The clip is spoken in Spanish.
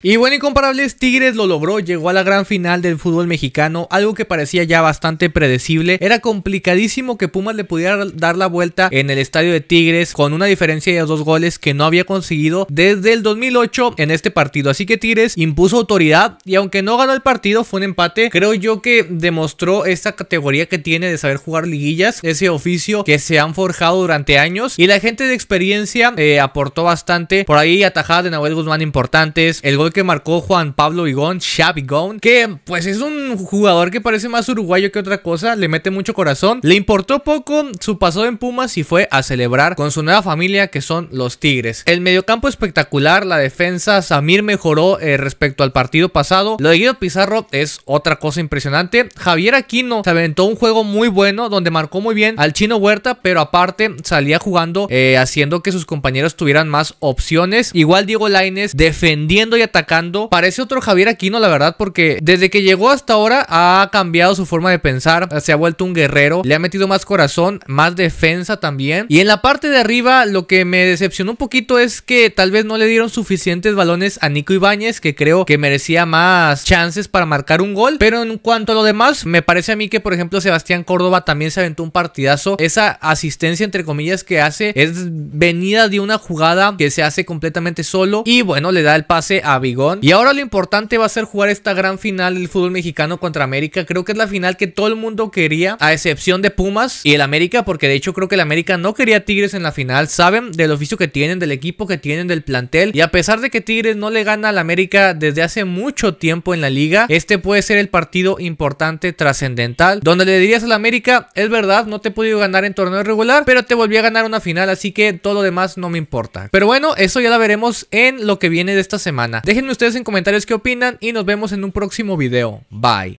Y bueno, incomparables, Tigres lo logró, llegó a la gran final del fútbol mexicano, algo que parecía ya bastante predecible. Era complicadísimo que Pumas le pudiera dar la vuelta en el estadio de Tigres con una diferencia de dos goles que no había conseguido desde el 2008 en este partido. Así que Tigres impuso autoridad y aunque no ganó el partido, fue un empate. Creo yo que demostró esta categoría que tiene de saber jugar liguillas, ese oficio que se han forjado durante años y la gente de experiencia eh, aportó bastante. Por ahí atajadas de Nahuel Guzmán importantes, el gol que marcó Juan Pablo Vigón, Xavi que pues es un jugador que parece más uruguayo que otra cosa, le mete mucho corazón, le importó poco su pasado en Pumas y fue a celebrar con su nueva familia que son los Tigres. El mediocampo espectacular, la defensa, Samir mejoró eh, respecto al partido pasado, lo de Guido Pizarro es otra cosa impresionante, Javier Aquino se aventó un juego muy bueno donde marcó muy bien al chino Huerta, pero aparte salía jugando eh, haciendo que sus compañeros tuvieran más opciones, igual Diego Laines defendiendo y atacando Parece otro Javier Aquino, la verdad, porque desde que llegó hasta ahora ha cambiado su forma de pensar, se ha vuelto un guerrero, le ha metido más corazón, más defensa también. Y en la parte de arriba lo que me decepcionó un poquito es que tal vez no le dieron suficientes balones a Nico Ibáñez, que creo que merecía más chances para marcar un gol. Pero en cuanto a lo demás, me parece a mí que, por ejemplo, Sebastián Córdoba también se aventó un partidazo. Esa asistencia, entre comillas, que hace es venida de una jugada que se hace completamente solo. Y bueno, le da el pase a y ahora lo importante va a ser jugar esta gran final del fútbol mexicano contra América. Creo que es la final que todo el mundo quería, a excepción de Pumas y el América, porque de hecho creo que el América no quería Tigres en la final. Saben del oficio que tienen, del equipo que tienen, del plantel. Y a pesar de que Tigres no le gana al América desde hace mucho tiempo en la liga, este puede ser el partido importante, trascendental, donde le dirías al América, es verdad, no te he podido ganar en torneo regular, pero te volví a ganar una final, así que todo lo demás no me importa. Pero bueno, eso ya la veremos en lo que viene de esta semana. Déjenme ustedes en comentarios qué opinan y nos vemos en un próximo video. Bye.